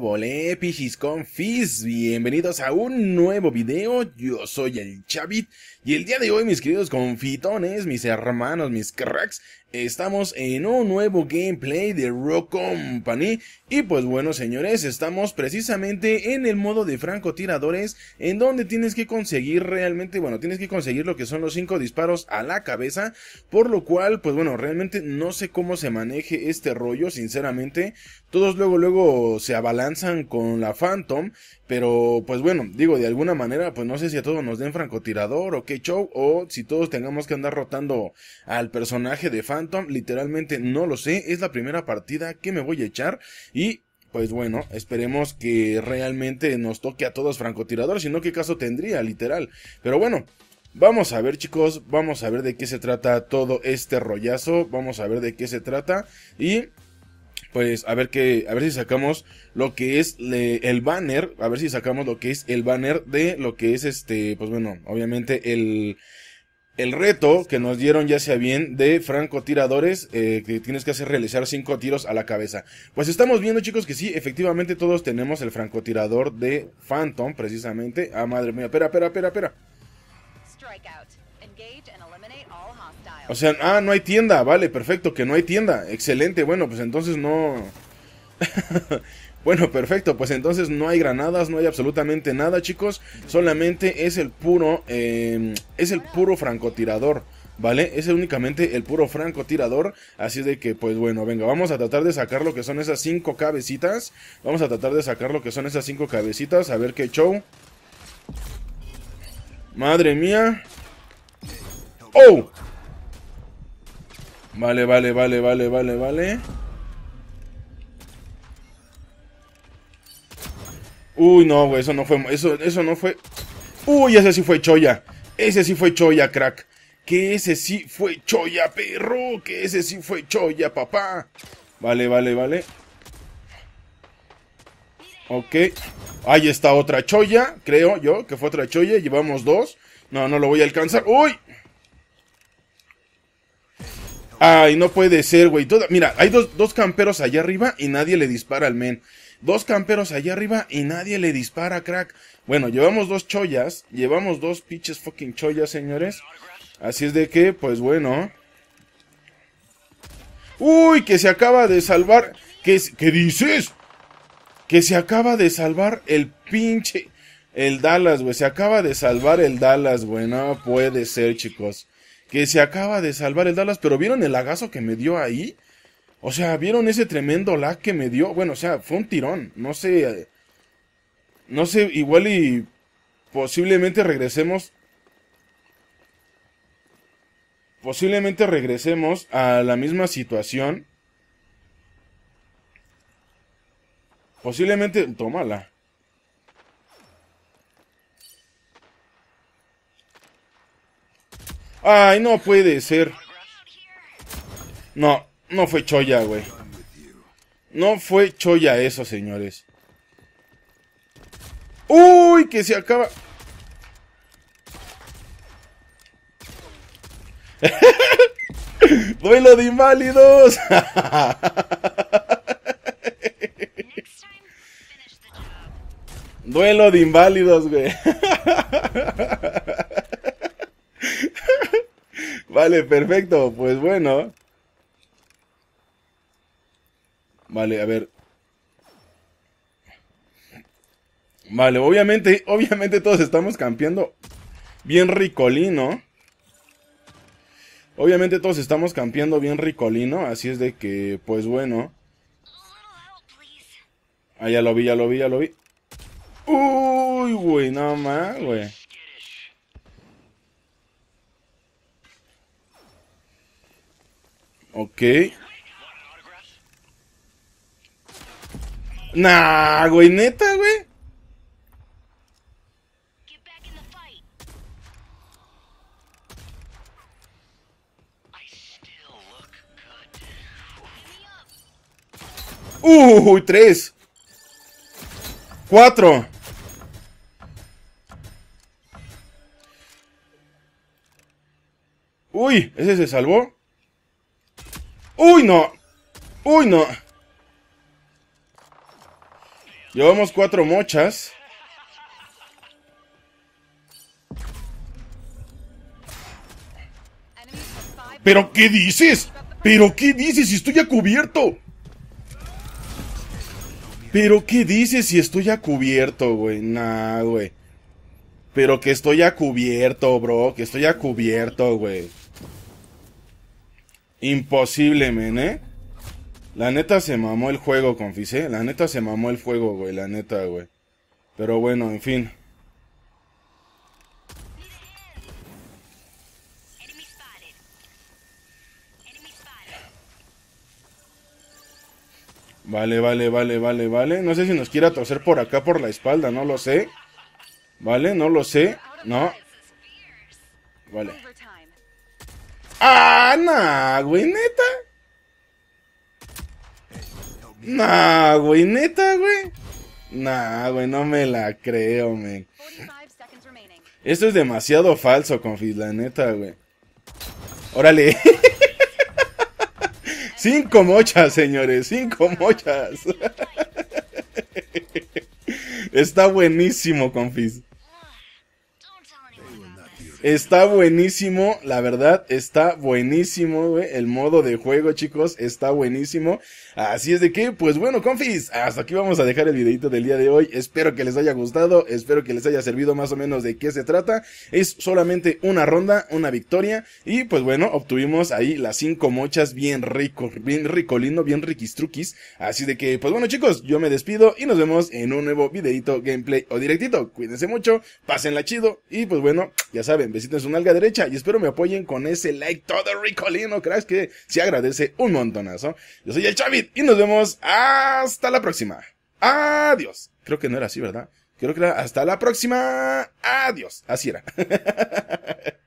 Bolé, Pichis Confis, bienvenidos a un nuevo video, yo soy el Chavit y el día de hoy mis queridos confitones, mis hermanos, mis cracks, estamos en un nuevo gameplay de Rock Company y pues bueno señores, estamos precisamente en el modo de francotiradores en donde tienes que conseguir realmente, bueno, tienes que conseguir lo que son los cinco disparos a la cabeza, por lo cual pues bueno, realmente no sé cómo se maneje este rollo, sinceramente, todos luego luego se abalanzan con la Phantom, pero pues bueno, digo, de alguna manera, pues no sé si a todos nos den francotirador o qué show, o si todos tengamos que andar rotando al personaje de Phantom, literalmente no lo sé, es la primera partida que me voy a echar y pues bueno, esperemos que realmente nos toque a todos francotirador, si no, ¿qué caso tendría, literal? Pero bueno, Vamos a ver chicos, vamos a ver de qué se trata todo este rollazo, vamos a ver de qué se trata y pues a ver que, a ver si sacamos lo que es el banner, a ver si sacamos lo que es el banner de lo que es este, pues bueno, obviamente el, el reto que nos dieron ya sea bien de francotiradores eh, que tienes que hacer realizar cinco tiros a la cabeza. Pues estamos viendo chicos que sí, efectivamente todos tenemos el francotirador de Phantom precisamente. Ah, madre mía, espera, espera, espera, espera. O sea, ah, no hay tienda, vale, perfecto, que no hay tienda. Excelente, bueno, pues entonces no... bueno, perfecto, pues entonces no hay granadas, no hay absolutamente nada, chicos. Solamente es el puro, em, es el puro francotirador. ¿Vale? Es únicamente el puro francotirador. Así de que, pues bueno, venga, vamos a tratar de sacar lo que son esas cinco cabecitas. Vamos a tratar de sacar lo que son esas cinco cabecitas. A ver qué show. Madre mía. ¡Oh! Vale, vale, vale, vale, vale, vale. Uy, no, güey, eso no fue... Eso, eso no fue... Uy, ese sí fue choya. Ese sí fue choya, crack. Que ese sí fue choya, perro. Que ese sí fue choya, papá. Vale, vale, vale. Ok. Ahí está otra choya, creo yo, que fue otra choya. Llevamos dos. No, no lo voy a alcanzar. ¡Uy! Ay, no puede ser, güey. Toda... Mira, hay dos, camperos allá arriba y nadie le dispara al men. Dos camperos allá arriba y nadie le dispara, crack. Bueno, llevamos dos chollas. Llevamos dos pinches fucking chollas, señores. Así es de que, pues bueno. Uy, que se acaba de salvar. ¿Qué, ¿Qué dices? Que se acaba de salvar el pinche. El Dallas, güey. Se acaba de salvar el Dallas, güey. No puede ser, chicos que se acaba de salvar el Dallas, pero ¿vieron el lagazo que me dio ahí? O sea, ¿vieron ese tremendo lag que me dio? Bueno, o sea, fue un tirón, no sé, no sé, igual y posiblemente regresemos, posiblemente regresemos a la misma situación. Posiblemente, tómala. Ay, no puede ser. No, no fue choya, güey. No fue choya eso, señores. ¡Uy! Que se acaba. ¡Duelo de inválidos! Duelo de inválidos, güey. Vale, perfecto. Pues bueno. Vale, a ver. Vale, obviamente, obviamente todos estamos campeando bien ricolino. Obviamente todos estamos campeando bien ricolino, así es de que, pues bueno. Ah, ya lo vi, ya lo vi, ya lo vi. Uy, güey, no más, güey. Ok. Nah, güey, neta, güey. Uy, tres. Cuatro. Uy, ese se salvó. ¡Uy, no! ¡Uy, no! Llevamos cuatro mochas. ¿Pero qué dices? ¿Pero qué dices si estoy a cubierto? ¿Pero qué dices si estoy a cubierto, güey? Nah, güey. Pero que estoy ya cubierto, bro. Que estoy a cubierto, güey. Imposible, men, ¿eh? La neta se mamó el juego, confisé. La neta se mamó el juego, güey. La neta, güey. Pero bueno, en fin. Vale, vale, vale, vale, vale. No sé si nos quiera toser por acá por la espalda, no lo sé. Vale, no lo sé. No. Vale. Ah, nah, güey, neta. Nah, güey, neta, güey. Nah, güey, no me la creo, men. Esto es demasiado falso, confis, la neta, güey. Órale. cinco mochas, señores, cinco mochas. Está buenísimo, confis. Está buenísimo, la verdad, está buenísimo, güey. El modo de juego, chicos, está buenísimo. Así es de que, pues bueno, confis, hasta aquí vamos a dejar el videito del día de hoy. Espero que les haya gustado, espero que les haya servido más o menos de qué se trata. Es solamente una ronda, una victoria. Y pues bueno, obtuvimos ahí las cinco mochas bien rico, bien rico, lindo, bien riquistruquis. Así de que, pues bueno, chicos, yo me despido y nos vemos en un nuevo videito, gameplay o directito. Cuídense mucho, pásenla chido y pues bueno, ya saben, besito en su nalga derecha. Y espero me apoyen con ese like todo ricolino, crees que se agradece un montonazo. Yo soy el Chavit y nos vemos hasta la próxima. Adiós. Creo que no era así, ¿verdad? Creo que era hasta la próxima. Adiós. Así era.